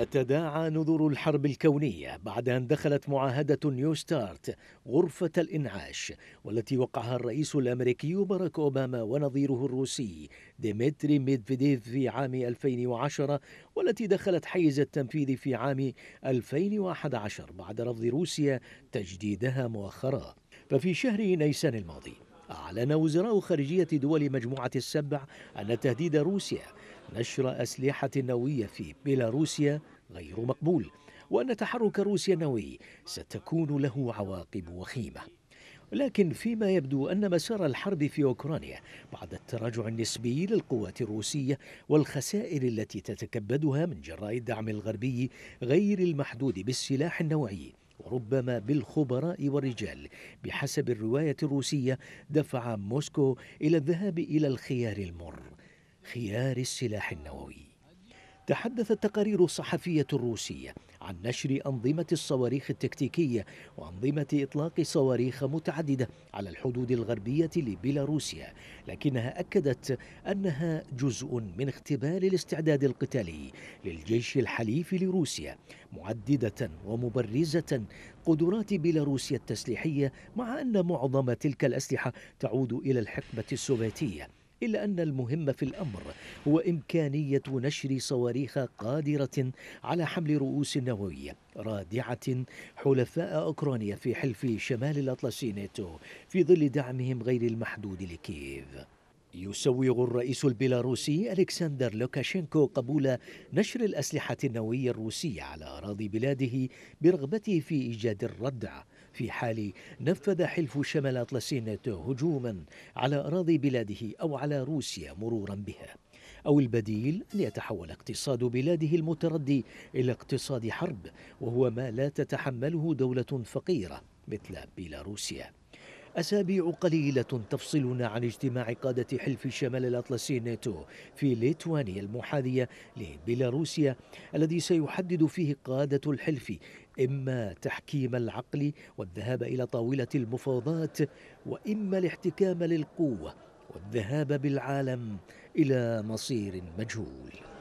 تتداعى نذور الحرب الكونية بعد أن دخلت معاهدة نيو ستارت غرفة الإنعاش والتي وقعها الرئيس الأمريكي باراك أوباما ونظيره الروسي ديمتري ميدفيديف في عام 2010 والتي دخلت حيز التنفيذ في عام 2011 بعد رفض روسيا تجديدها مؤخرا ففي شهر نيسان الماضي أعلن وزراء خارجية دول مجموعة السبع أن تهديد روسيا نشر أسلحة نووية في بيلاروسيا غير مقبول وأن تحرك روسيا النووي ستكون له عواقب وخيمة لكن فيما يبدو أن مسار الحرب في أوكرانيا بعد التراجع النسبي للقوات الروسية والخسائر التي تتكبدها من جراء الدعم الغربي غير المحدود بالسلاح النوعي وربما بالخبراء والرجال بحسب الرواية الروسية دفع موسكو إلى الذهاب إلى الخيار المر خيار السلاح النووي تحدثت التقارير الصحفية الروسية عن نشر أنظمة الصواريخ التكتيكية وأنظمة إطلاق صواريخ متعددة على الحدود الغربية لبيلاروسيا لكنها أكدت أنها جزء من اختبار الاستعداد القتالي للجيش الحليف لروسيا معددة ومبرزة قدرات بيلاروسيا التسليحية مع أن معظم تلك الأسلحة تعود إلى الحقبة السوفيتية إلا أن المهم في الأمر هو إمكانية نشر صواريخ قادرة على حمل رؤوس نووية رادعة حلفاء أوكرانيا في حلف شمال الأطلسي ناتو في ظل دعمهم غير المحدود لكييف يسوغ الرئيس البيلاروسي ألكسندر لوكاشينكو قبول نشر الأسلحة النووية الروسية على أراضي بلاده برغبته في إيجاد الردع في حال نفذ حلف شمال أطلسين هجوما على أراضي بلاده أو على روسيا مرورا بها أو البديل أن يتحول اقتصاد بلاده المتردي إلى اقتصاد حرب وهو ما لا تتحمله دولة فقيرة مثل بيلاروسيا أسابيع قليلة تفصلنا عن اجتماع قادة حلف شمال الأطلسي الناتو في ليتوانيا المحاذية لبيلاروسيا الذي سيحدد فيه قادة الحلف إما تحكيم العقل والذهاب إلى طاولة المفاوضات وإما الاحتكام للقوة والذهاب بالعالم إلى مصير مجهول